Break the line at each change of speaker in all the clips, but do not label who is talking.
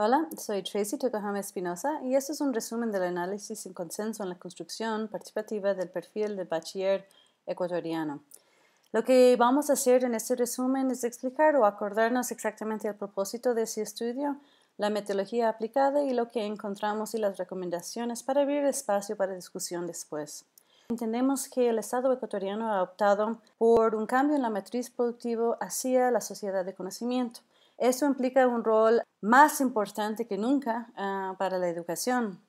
Hola, soy Tracy Tokohama Espinosa y este es un resumen del análisis sin consenso en la construcción participativa del perfil del bachiller ecuatoriano. Lo que vamos a hacer en este resumen es explicar o acordarnos exactamente el propósito de ese estudio, la metodología aplicada y lo que encontramos y las recomendaciones para abrir espacio para discusión después. Entendemos que el Estado ecuatoriano ha optado por un cambio en la matriz productiva hacia la sociedad de conocimiento eso implica un rol más importante que nunca ah, para la educación.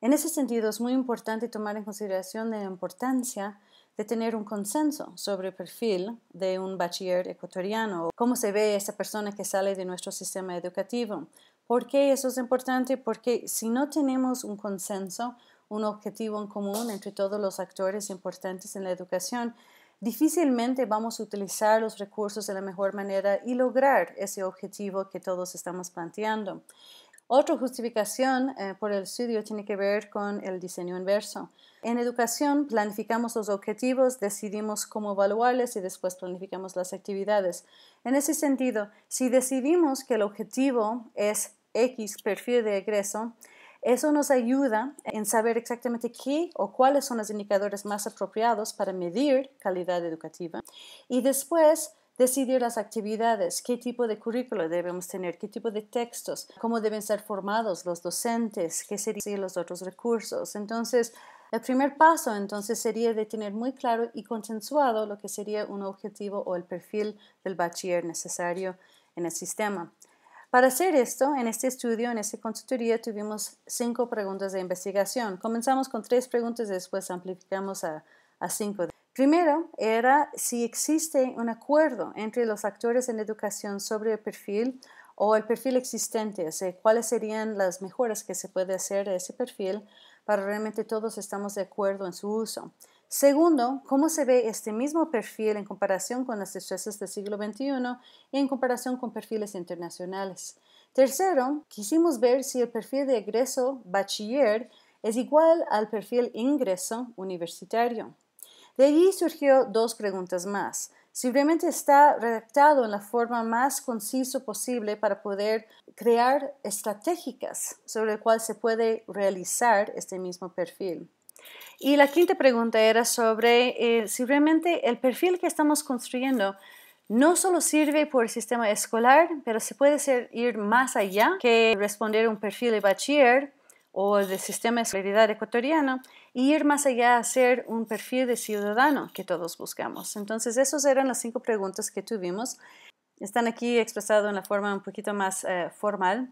En ese sentido, es muy importante tomar en consideración la importancia de tener un consenso sobre el perfil de un bachiller ecuatoriano, cómo se ve esa persona que sale de nuestro sistema educativo. ¿Por qué eso es importante? Porque si no tenemos un consenso, un objetivo en común entre todos los actores importantes en la educación, difícilmente vamos a utilizar los recursos de la mejor manera y lograr ese objetivo que todos estamos planteando. Otra justificación eh, por el estudio tiene que ver con el diseño inverso. En educación planificamos los objetivos, decidimos cómo evaluarles y después planificamos las actividades. En ese sentido, si decidimos que el objetivo es X perfil de egreso, eso nos ayuda en saber exactamente qué o cuáles son los indicadores más apropiados para medir calidad educativa y después decidir las actividades, qué tipo de currículo debemos tener, qué tipo de textos, cómo deben ser formados los docentes, qué serían los otros recursos. Entonces, el primer paso entonces sería de tener muy claro y consensuado lo que sería un objetivo o el perfil del bachiller necesario en el sistema. Para hacer esto, en este estudio, en esta consultoría, tuvimos cinco preguntas de investigación. Comenzamos con tres preguntas, y después amplificamos a, cinco. Primero era si existe un acuerdo entre los actores en educación sobre el perfil o el perfil existente, cuáles serían las mejoras que se puede hacer a ese perfil para realmente todos estamos de acuerdo en su uso. Segundo, cómo se ve este mismo perfil en comparación con las destrezas del siglo XXI y en comparación con perfiles internacionales. Tercero, quisimos ver si el perfil de egreso bachiller es igual al perfil ingreso universitario. De allí surgió dos preguntas más. Simplemente está redactado en la forma más conciso posible para poder crear estratégicas sobre el cual se puede realizar este mismo perfil. Y la quinta pregunta era sobre eh, si realmente el perfil que estamos construyendo no solo sirve por el sistema escolar, pero se puede ser, ir más allá que responder un perfil de bachiller o del sistema de escolaridad ecuatoriano y ir más allá a ser un perfil de ciudadano que todos buscamos. Entonces, esas eran las cinco preguntas que tuvimos. Están aquí expresadas en la forma un poquito más eh, formal.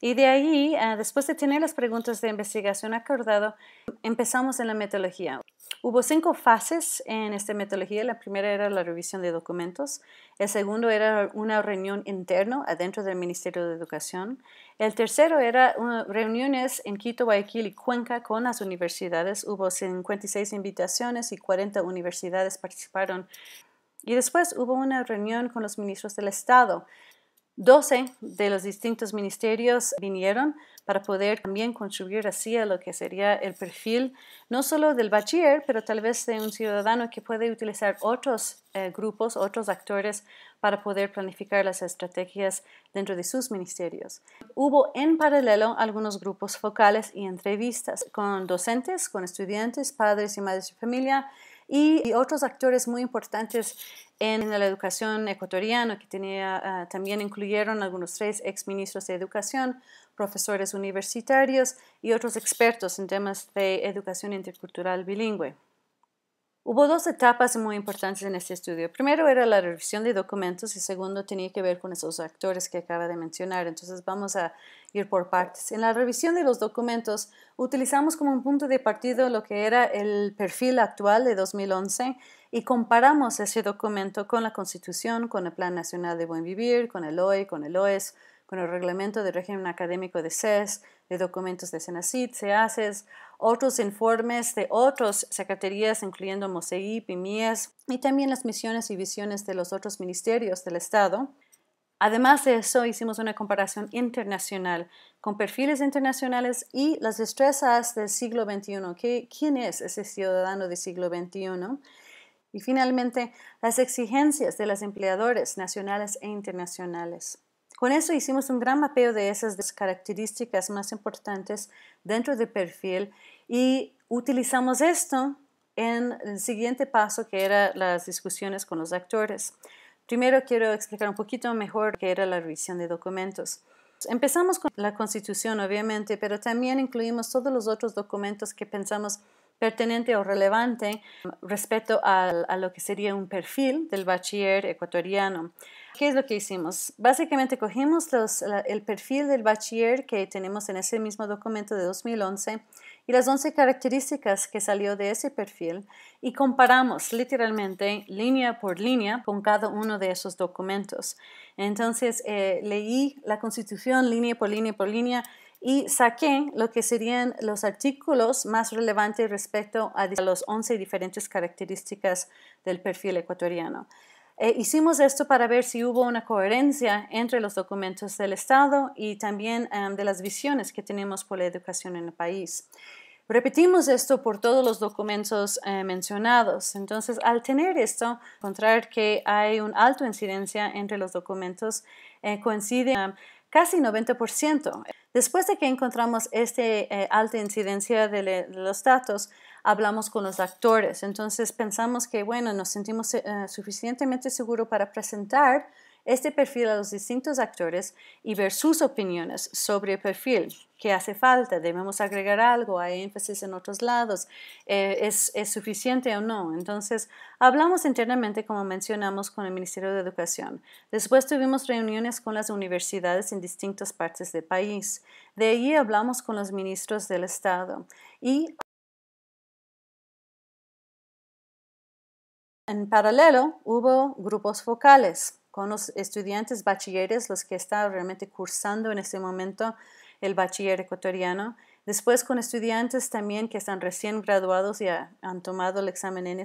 Y de ahí, ah, después de tener las preguntas de investigación acordado, empezamos en la metodología. Hubo cinco fases en esta metodología. La primera era la revisión de documentos. El segundo era una reunión interna adentro del Ministerio de Educación. El tercero era uh, reuniones en Quito, Guayaquil y Cuenca con las universidades. Hubo 56 invitaciones y 40 universidades participaron. Y después hubo una reunión con los ministros del Estado 12 de los distintos ministerios vinieron para poder también contribuir así a lo que sería el perfil no solo del bachiller, pero tal vez de un ciudadano que puede utilizar otros eh, grupos, otros actores para poder planificar las estrategias dentro de sus ministerios. Hubo en paralelo algunos grupos focales y entrevistas con docentes, con estudiantes, padres y madres de familia, y otros actores muy importantes en la educación ecuatoriana, que ah, también incluyeron algunos tres exministros de educación, profesores universitarios y otros expertos en temas de educación intercultural bilingüe. Hubo dos etapas muy importantes en este estudio. Primero era la revisión de documentos y segundo tenía que ver con esos actores que acaba de mencionar. Entonces vamos a ir por partes. En la revisión de los documentos utilizamos como un punto de partido lo que era el perfil actual de 2011 y comparamos ese documento con la Constitución, con el Plan Nacional de Buen Vivir, con el OE, con el OES, con el Reglamento de Régimen Académico de CES, de documentos de Senasit, CEACES, e otros informes de otras secretarías, incluyendo MOSEIP y MIES, y también las misiones y visiones de los otros ministerios del Estado. Además de eso, hicimos una comparación internacional con perfiles internacionales y las destrezas del siglo XXI. ¿Quién es ese ciudadano del siglo XXI? Y finalmente, las exigencias de los empleadores nacionales e internacionales. Con eso hicimos un gran mapeo de esas características más importantes dentro del perfil y utilizamos esto en el siguiente paso que era las discusiones con los actores. Primero quiero explicar un poquito mejor qué era la revisión de documentos. Empezamos con la constitución, obviamente, pero también incluimos todos los otros documentos que pensamos pertinente o relevante respecto a, lo que sería un perfil del bachiller ecuatoriano. ¿Qué es lo que hicimos? Básicamente cogimos el perfil del bachiller que tenemos en ese mismo documento de 2011 y las 11 características que salió de ese perfil y comparamos literalmente línea por línea con cada uno de esos documentos. Entonces eh, leí la constitución línea por línea por línea y saqué lo que serían los artículos más relevantes respecto a los 11 diferentes características del perfil ecuatoriano. Eh, hicimos esto para ver si hubo una coherencia entre los documentos del Estado y también em, de las visiones que tenemos por la educación en el país. Repetimos esto por todos los documentos eh, mencionados. Entonces, al tener esto, encontrar que hay una alta incidencia entre los documentos, eh, coincide em, casi 90%. Después de que encontramos esta eh, alta incidencia de, los datos, hablamos con los actores. Entonces pensamos que, bueno, nos sentimos eh, suficientemente seguros para presentar este perfil a los distintos actores y ver sus opiniones sobre el perfil, qué hace falta, debemos agregar algo, hay énfasis en otros lados, eh, ¿es, suficiente o no. Entonces, hablamos internamente, como mencionamos, con el Ministerio de Educación. Después tuvimos reuniones con las universidades en distintas partes del país. De allí hablamos con los ministros del Estado y En paralelo, hubo grupos focales con los estudiantes bachilleres, los que están realmente cursando en este momento el bachiller ecuatoriano. Después con estudiantes también que están recién graduados y han tomado el examen en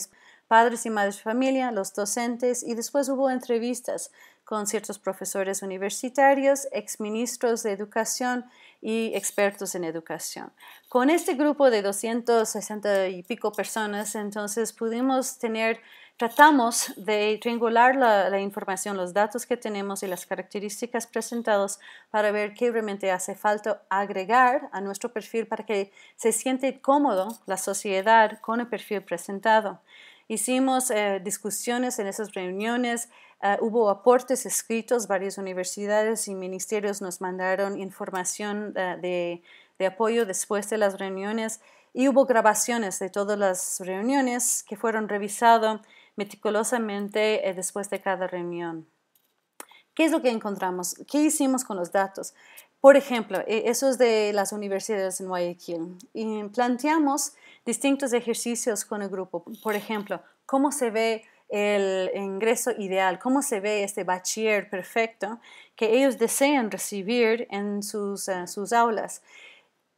padres y madres de familia, los docentes y después hubo entrevistas con ciertos profesores universitarios, exministros de educación y expertos en educación. Con este grupo de 260 y pico personas, entonces pudimos tener Tratamos de triangular la, información, los datos que tenemos y las características presentadas para ver qué realmente hace falta agregar a nuestro perfil para que se siente cómodo la sociedad con el perfil presentado. Hicimos eh, discusiones en esas reuniones, eh, hubo aportes escritos, varias universidades y ministerios nos mandaron información eh, de, de apoyo después de las reuniones y hubo grabaciones de todas las reuniones que fueron revisadas meticulosamente eh, después de cada reunión. ¿Qué es lo que encontramos? ¿Qué hicimos con los datos? Por ejemplo, eh, eso es de las universidades en Guayaquil. Y planteamos distintos ejercicios con el grupo. Por ejemplo, cómo se ve el ingreso ideal, cómo se ve este bachiller perfecto que ellos desean recibir en sus eh, aulas.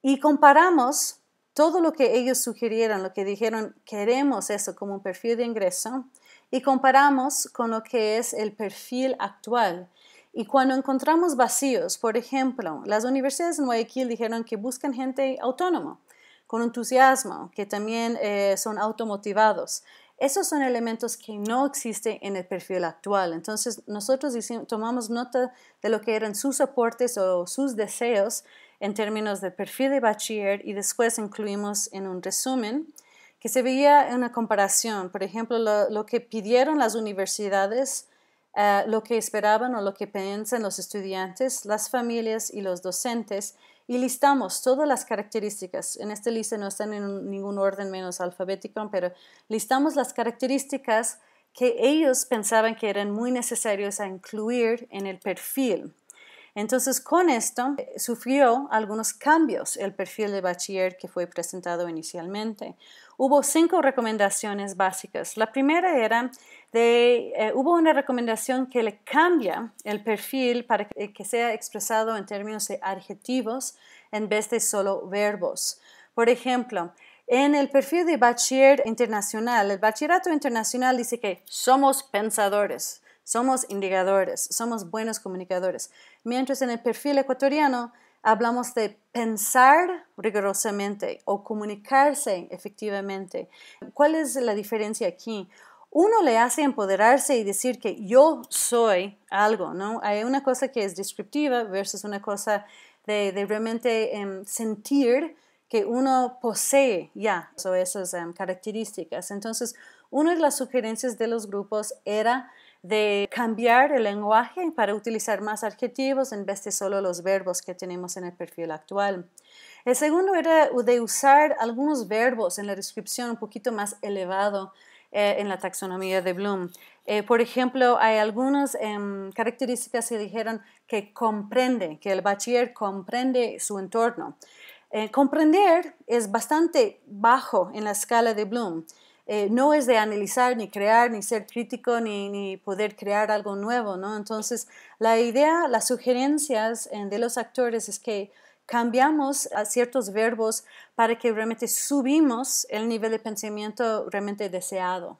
Y comparamos todo lo que ellos sugirieron, lo que dijeron, queremos eso como un perfil de ingreso, y comparamos con lo que es el perfil actual. Y cuando encontramos vacíos, por ejemplo, las universidades en Guayaquil dijeron que buscan gente autónoma, con entusiasmo, que también eh, son automotivados. Esos son elementos que no existen en el perfil actual. Entonces, nosotros tomamos nota de lo que eran sus aportes o sus deseos en términos de perfil de bachiller y después incluimos en un resumen que se veía una comparación, por ejemplo, lo, que pidieron las universidades, eh, lo que esperaban o lo que piensan los estudiantes, las familias y los docentes, y listamos todas las características. En esta lista no están en ningún orden menos alfabético, pero listamos las características que ellos pensaban que eran muy necesarias a incluir en el perfil entonces, con esto eh, sufrió algunos cambios el perfil de bachiller que fue presentado inicialmente. Hubo cinco recomendaciones básicas. La primera era de, eh, hubo una recomendación que le cambia el perfil para eh, que sea expresado en términos de adjetivos en vez de solo verbos. Por ejemplo, en el perfil de bachiller internacional, el bachillerato internacional dice que somos pensadores, somos indicadores, somos buenos comunicadores. Mientras en el perfil ecuatoriano hablamos de pensar rigurosamente o comunicarse efectivamente. ¿Cuál es la diferencia aquí? Uno le hace empoderarse y decir que yo soy algo, ¿no? Hay una cosa que es descriptiva versus una cosa de, realmente em, sentir que uno posee ya esas em, características. Entonces, una de las sugerencias de los grupos era de cambiar el lenguaje para utilizar más adjetivos en vez de solo los verbos que tenemos en el perfil actual. El segundo era de usar algunos verbos en la descripción un poquito más elevado eh, en la taxonomía de Bloom. Eh, por ejemplo, hay algunas em, características que dijeron que comprende, que el bachiller comprende su entorno. Eh, comprender es bastante bajo en la escala de Bloom. Eh, no es de analizar, ni crear, ni ser crítico, ni, poder crear algo nuevo, ¿no? Entonces, la idea, las sugerencias eh, de los actores es que cambiamos ciertos verbos para que realmente subimos el nivel de pensamiento realmente deseado.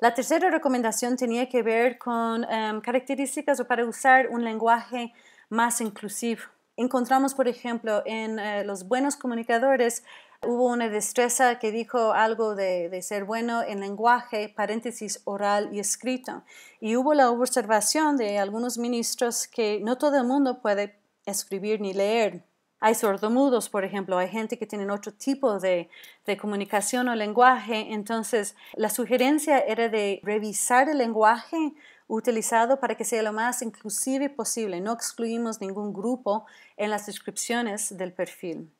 La tercera recomendación tenía que ver con em, características para usar un lenguaje más inclusivo. Encontramos, por ejemplo, en eh, los buenos comunicadores Hubo una destreza que dijo algo de, ser bueno en lenguaje, paréntesis oral y escrito. Y hubo la observación de algunos ministros que no todo el mundo puede escribir ni leer. Hay sordomudos, por ejemplo, hay gente que tiene otro tipo de, de comunicación o lenguaje. Entonces, la sugerencia era de revisar el lenguaje utilizado para que sea lo más inclusive posible. No excluimos ningún grupo en las descripciones del perfil.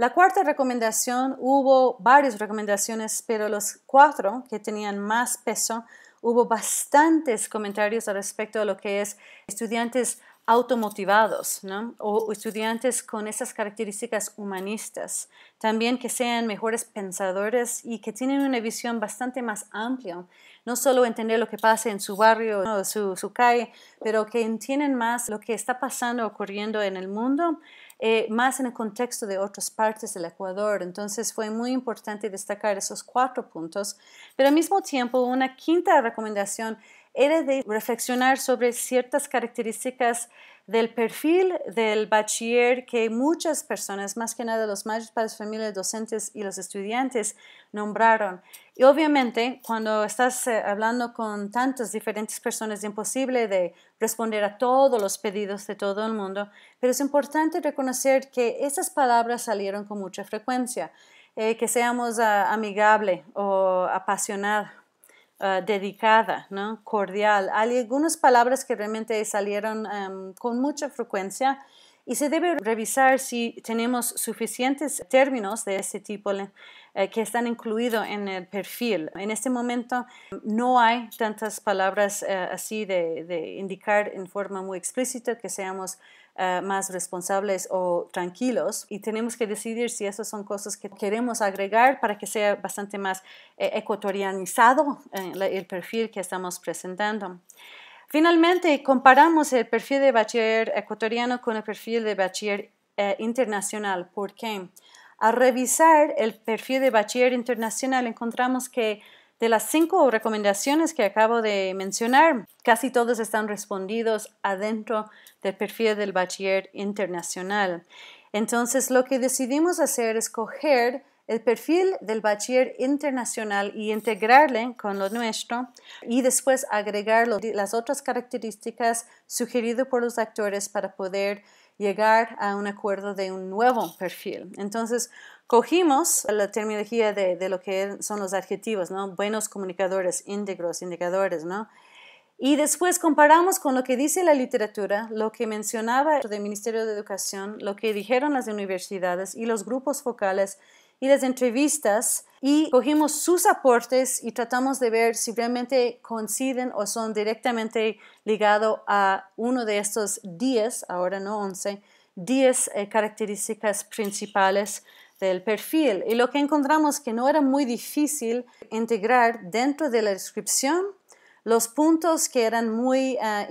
La cuarta recomendación, hubo varias recomendaciones, pero los cuatro que tenían más peso, hubo bastantes comentarios al respecto a lo que es estudiantes automotivados ¿no? o estudiantes con esas características humanistas, también que sean mejores pensadores y que tienen una visión bastante más amplia, no solo entender lo que pasa en su barrio o su, su calle, pero que entienden más lo que está pasando, ocurriendo en el mundo eh, más en el contexto de otras partes del Ecuador. Entonces fue muy importante destacar esos cuatro puntos, pero al mismo tiempo una quinta recomendación era de reflexionar sobre ciertas características del perfil del bachiller que muchas personas, más que nada los mayores padres, familias, docentes y los estudiantes nombraron. Y obviamente cuando estás eh, hablando con tantas diferentes personas es imposible de responder a todos los pedidos de todo el mundo, pero es importante reconocer que esas palabras salieron con mucha frecuencia. Eh, que seamos ah, amigable o apasionada Ah, dedicada, ¿no? cordial. Hay algunas palabras que realmente salieron em, con mucha frecuencia y se debe revisar si tenemos suficientes términos de ese tipo eh, que están incluidos en el perfil. En este momento no hay tantas palabras eh, así de indicar en forma muy explícita que seamos eh, más responsables o tranquilos y tenemos que decidir si esas son cosas que queremos agregar para que sea bastante más eh, ecuatorianizado eh, el perfil que estamos presentando. Finalmente, comparamos el perfil de bachiller ecuatoriano con el perfil de bachiller internacional. ¿Por qué? Al revisar el perfil de bachiller internacional encontramos que de las cinco recomendaciones que acabo de mencionar, casi todos están respondidos adentro del perfil del bachiller internacional. Entonces, lo que decidimos hacer es coger el perfil del bachiller internacional y integrarle con lo nuestro y después agregar las otras características sugeridas por los actores para poder llegar a un acuerdo de un nuevo perfil. Entonces, cogimos la terminología de, lo que son los adjetivos, ¿no? Buenos comunicadores, íntegros, indicadores, ¿no? Y después comparamos con lo que dice la literatura, lo que mencionaba el Ministerio de Educación, lo que dijeron las universidades y los grupos focales y las entrevistas y cogimos sus aportes y tratamos de ver si realmente coinciden o son directamente ligados a uno de estos 10, ahora no 11, 10 eh, características principales del perfil. Y lo que encontramos que no era muy difícil integrar dentro de la descripción los puntos que eran muy eh, importante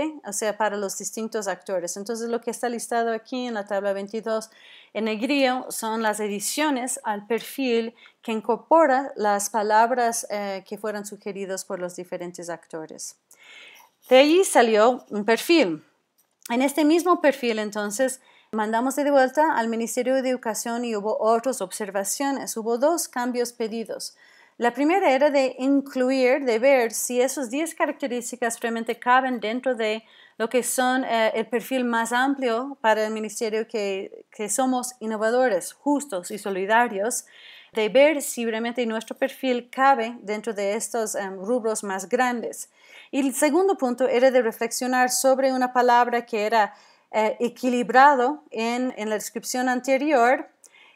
importantes, o sea, para los distintos actores. Entonces, lo que está listado aquí en la tabla 22 en negrío son las ediciones al perfil que incorpora las palabras eh, que fueron sugeridas por los diferentes actores. De allí salió un perfil. En este mismo perfil, entonces, mandamos de vuelta al Ministerio de Educación y hubo otras observaciones. Hubo dos cambios pedidos. La primera era de incluir, de ver si esas 10 características realmente caben dentro de lo que son eh, el perfil más amplio para el ministerio que, somos innovadores, justos y solidarios, de ver si realmente nuestro perfil cabe dentro de estos em, rubros más grandes. Y el segundo punto era de reflexionar sobre una palabra que era eh, equilibrado en, en la descripción anterior,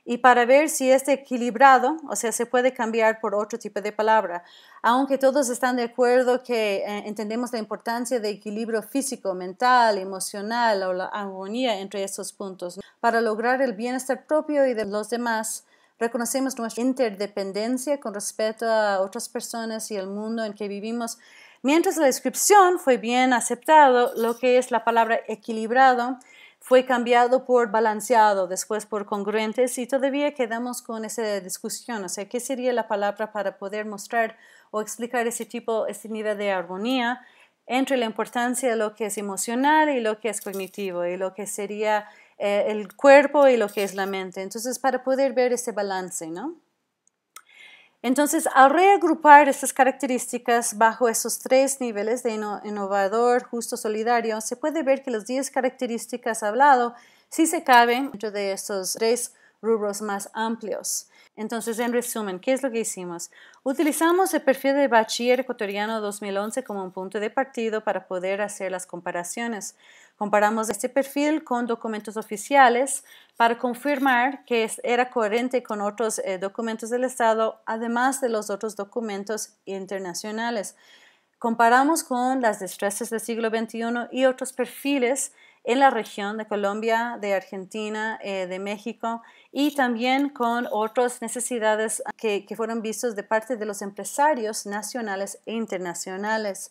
y para ver si este equilibrado, o sea, se puede cambiar por otro tipo de palabra. Aunque todos están de acuerdo que eh, entendemos la importancia del equilibrio físico, mental, emocional o la armonía entre estos puntos, para lograr el bienestar propio y de los demás, reconocemos nuestra interdependencia con respecto a otras personas y el mundo en que vivimos. Mientras la descripción fue bien aceptado, lo que es la palabra equilibrado fue cambiado por balanceado, después por congruentes y todavía quedamos con esa discusión, o sea, ¿qué sería la palabra para poder mostrar o explicar ese tipo, ese nivel de armonía entre la importancia de lo que es emocional y lo que es cognitivo y lo que sería eh, el cuerpo y lo que es la mente? Entonces, para poder ver ese balance, ¿no? Entonces, al reagrupar estas características bajo esos tres niveles de innovador, justo, solidario, se puede ver que las 10 características hablado sí se caben dentro de estos tres rubros más amplios. Entonces, en resumen, ¿qué es lo que hicimos? Utilizamos el perfil de bachiller ecuatoriano 2011 como un punto de partido para poder hacer las comparaciones. Comparamos este perfil con documentos oficiales para confirmar que era coherente con otros eh, documentos del Estado, además de los otros documentos internacionales. Comparamos con las destrezas del siglo XXI y otros perfiles en la región de Colombia, de Argentina, eh, de México y también con otras necesidades que, que fueron vistas de parte de los empresarios nacionales e internacionales.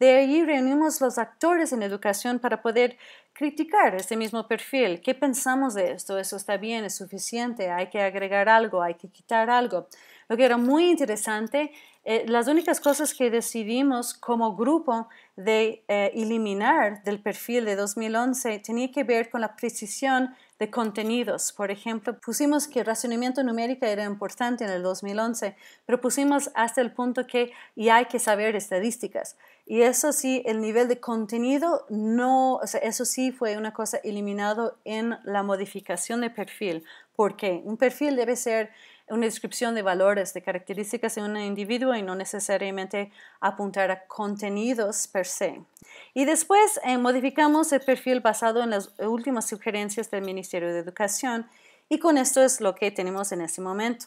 De allí reunimos los actores en educación para poder criticar ese mismo perfil. ¿Qué pensamos de esto? ¿Eso está bien? ¿Es suficiente? ¿Hay que agregar algo? ¿Hay que quitar algo? Lo que era muy interesante, eh, las únicas cosas que decidimos como grupo de eh, eliminar del perfil de 2011 tenía que ver con la precisión de contenidos. Por ejemplo, pusimos que el racionamiento numérico era importante en el 2011, pero pusimos hasta el punto que y hay que saber estadísticas. Y eso sí, el nivel de contenido no, o sea, eso sí fue una cosa eliminado en la modificación de perfil. porque Un perfil debe ser una descripción de valores, de características de un individuo y no necesariamente apuntar a contenidos per se. Y después eh, modificamos el perfil basado en las últimas sugerencias del Ministerio de Educación y con esto es lo que tenemos en este momento.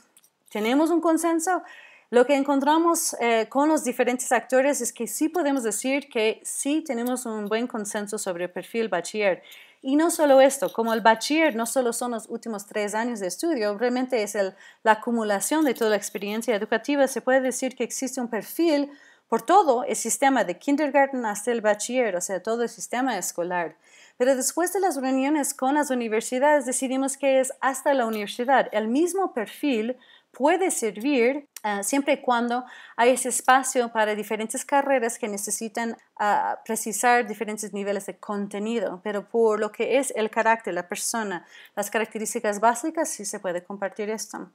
¿Tenemos un consenso? Lo que encontramos eh, con los diferentes actores es que sí podemos decir que sí tenemos un buen consenso sobre el perfil bachiller. Y no solo esto, como el bachiller no solo son los últimos tres años de estudio, realmente es la acumulación de toda la experiencia educativa, se puede decir que existe un perfil por todo el sistema de kindergarten hasta el bachiller, o sea, todo el sistema escolar. Pero después de las reuniones con las universidades decidimos que es hasta la universidad, el mismo perfil puede servir ah, siempre y cuando hay ese espacio para diferentes carreras que necesitan ah, precisar diferentes niveles de contenido, pero por lo que es el carácter, la persona, las características básicas, sí se puede compartir esto.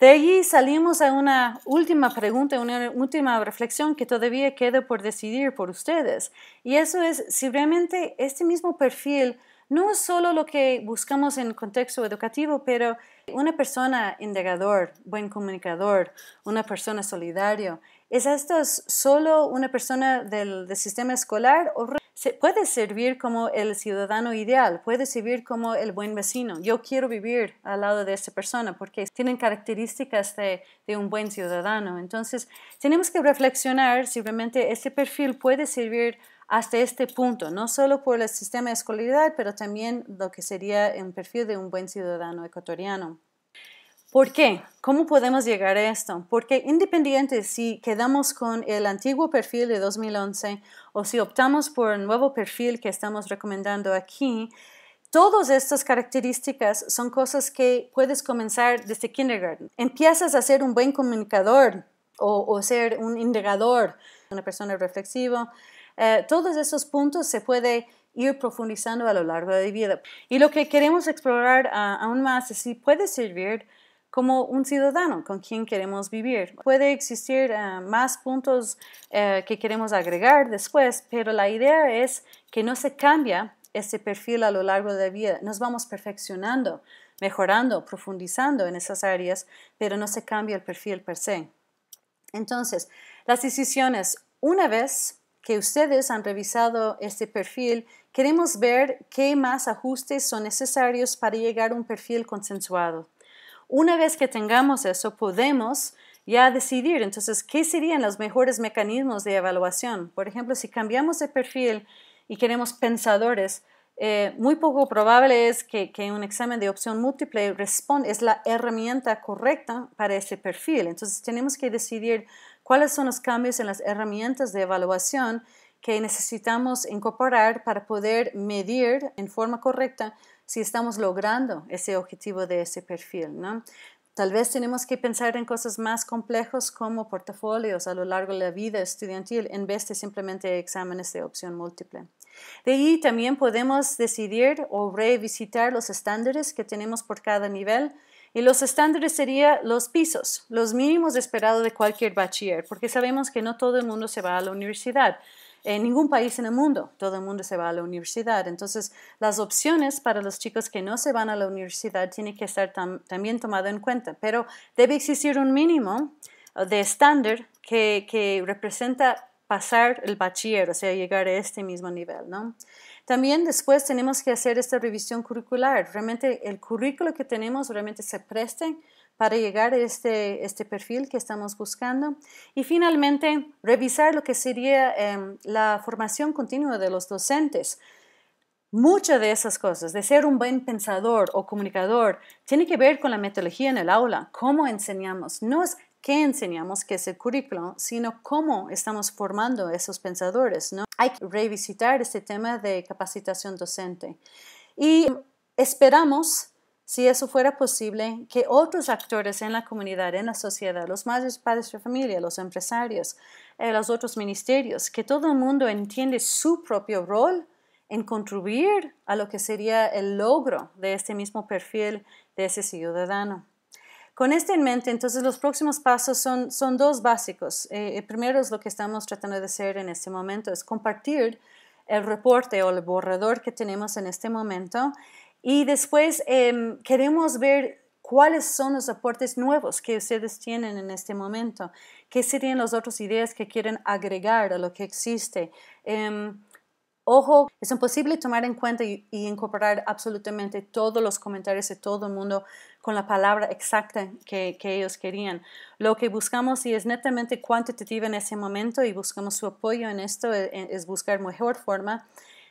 De allí salimos a una última pregunta, una última reflexión que todavía queda por decidir por ustedes. Y eso es si realmente este mismo perfil no solo lo que buscamos en contexto educativo, pero una persona indagador, buen comunicador, una persona solidario, ¿es esto solo una persona del, sistema escolar se puede servir como el ciudadano ideal, puede servir como el buen vecino? Yo quiero vivir al lado de esta persona porque tienen características de, un buen ciudadano. Entonces, tenemos que reflexionar si realmente este perfil puede servir hasta este punto, no solo por el sistema de escolaridad pero también lo que sería un perfil de un buen ciudadano ecuatoriano. ¿Por qué? ¿Cómo podemos llegar a esto? Porque independiente si quedamos con el antiguo perfil de 2011 o si optamos por el nuevo perfil que estamos recomendando aquí, Todas estas características son cosas que puedes comenzar desde kindergarten. Empiezas a ser un buen comunicador o, o ser un indagador, una persona reflexiva, eh, todos esos puntos se puede ir profundizando a lo largo de la vida. Y lo que queremos explorar ah, aún más es si puede servir como un ciudadano con quien queremos vivir. Puede existir ah, más puntos eh, que queremos agregar después, pero la idea es que no se cambia ese perfil a lo largo de la vida. Nos vamos perfeccionando, mejorando, profundizando en esas áreas, pero no se cambia el perfil per se. Entonces, las decisiones una vez que ustedes han revisado este perfil, queremos ver qué más ajustes son necesarios para llegar a un perfil consensuado. Una vez que tengamos eso, podemos ya decidir entonces qué serían los mejores mecanismos de evaluación. Por ejemplo, si cambiamos de perfil y queremos pensadores, eh, muy poco probable es que, un examen de opción múltiple responda, es la herramienta correcta para ese perfil. Entonces tenemos que decidir cuáles son los cambios en las herramientas de evaluación que necesitamos incorporar para poder medir en forma correcta si estamos logrando ese objetivo de ese perfil. Tal vez tenemos que pensar en cosas más complejas como portafolios a lo largo de la vida estudiantil en vez de simplemente exámenes de opción múltiple. De ahí también podemos decidir o revisitar los estándares que tenemos por cada nivel y los estándares serían los pisos, los mínimos esperados de cualquier bachiller, porque sabemos que no todo el mundo se va a la universidad. En ningún país en el mundo todo el mundo se va a la universidad. Entonces, las opciones para los chicos que no se van a la universidad tienen que estar también tomado en cuenta, pero debe existir un mínimo de estándar que, que representa pasar el bachiller, o sea, llegar a este mismo nivel, ¿no? También después tenemos que hacer esta revisión curricular. Realmente el currículo que tenemos realmente se preste para llegar a este, este perfil que estamos buscando. Y finalmente, revisar lo que sería em, la formación continua de los docentes. Muchas de esas cosas, de ser un buen pensador o comunicador, tiene que ver con la metodología en el aula, cómo enseñamos. No qué enseñamos, qué es el currículo, sino cómo estamos formando esos pensadores. Hay que revisitar este tema de capacitación docente. Y esperamos si eso fuera posible, que otros actores en la comunidad, en la sociedad, los madres, padres de familia, los empresarios, eh, los otros ministerios, que todo el mundo entiende su propio rol en contribuir a lo que sería el logro de este mismo perfil de ese ciudadano. Con esto en mente, entonces los próximos pasos son, son dos básicos. Eh, el primero es lo que estamos tratando de hacer en este momento, es compartir el reporte o el borrador que tenemos en este momento y después em, queremos ver cuáles son los aportes nuevos que ustedes tienen en este momento, qué serían las otras ideas que quieren agregar a lo que existe. Em, Ojo, es imposible tomar en cuenta y, incorporar absolutamente todos los comentarios de todo el mundo con la palabra exacta que, ellos querían. Lo que buscamos y es netamente cuantitativa en ese momento y buscamos su apoyo en esto e, e, es, buscar mejor forma,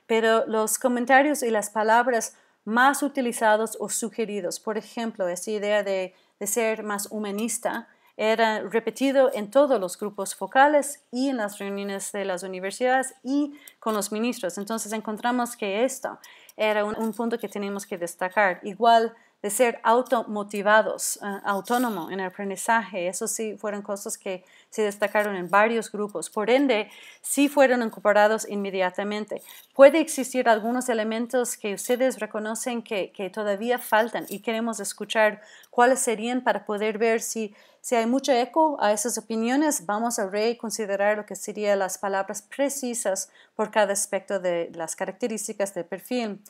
pero los comentarios y las palabras más utilizados o sugeridos, por ejemplo, esa idea de ser más humanista, era repetido en todos los grupos focales y en las reuniones de las universidades y con los ministros. Entonces encontramos que esto era un, punto que tenemos que destacar. Igual de ser automotivados, ah, autónomo en el aprendizaje. Eso sí fueron cosas que se destacaron en varios grupos. Por ende, sí fueron incorporados inmediatamente. Puede existir algunos elementos que ustedes reconocen que, todavía faltan y queremos escuchar cuáles serían para poder ver si, si hay mucho eco a esas opiniones. Vamos a reconsiderar lo que serían las palabras precisas por cada aspecto de las características del perfil.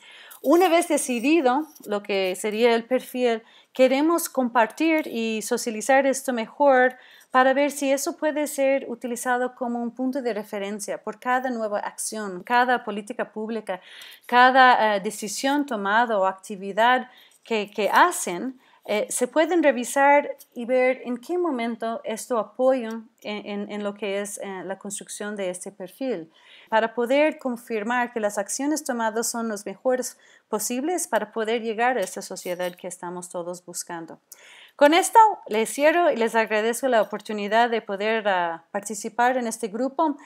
Una vez decidido lo que sería el perfil, queremos compartir y socializar esto mejor para ver si eso puede ser utilizado como un punto de referencia por cada nueva acción, cada política pública, cada eh, decisión tomada o actividad que hacen eh, se pueden revisar y ver en qué momento esto apoya en, lo que es eh, la construcción de este perfil, para poder confirmar que las acciones tomadas son las mejores posibles para poder llegar a esta sociedad que estamos todos buscando. Con esto les cierro y les agradezco la oportunidad de poder ah, participar en este grupo.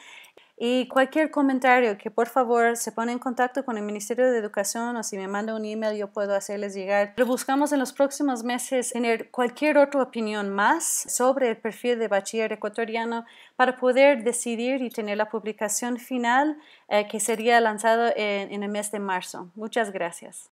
Y cualquier comentario que por favor se pone en contacto con el Ministerio de Educación o si me manda un email yo puedo hacerles llegar. Pero buscamos en los próximos meses tener cualquier otra opinión más sobre el perfil de bachiller ecuatoriano para poder decidir y tener la publicación final eh, que sería lanzado en el mes de marzo. Muchas gracias.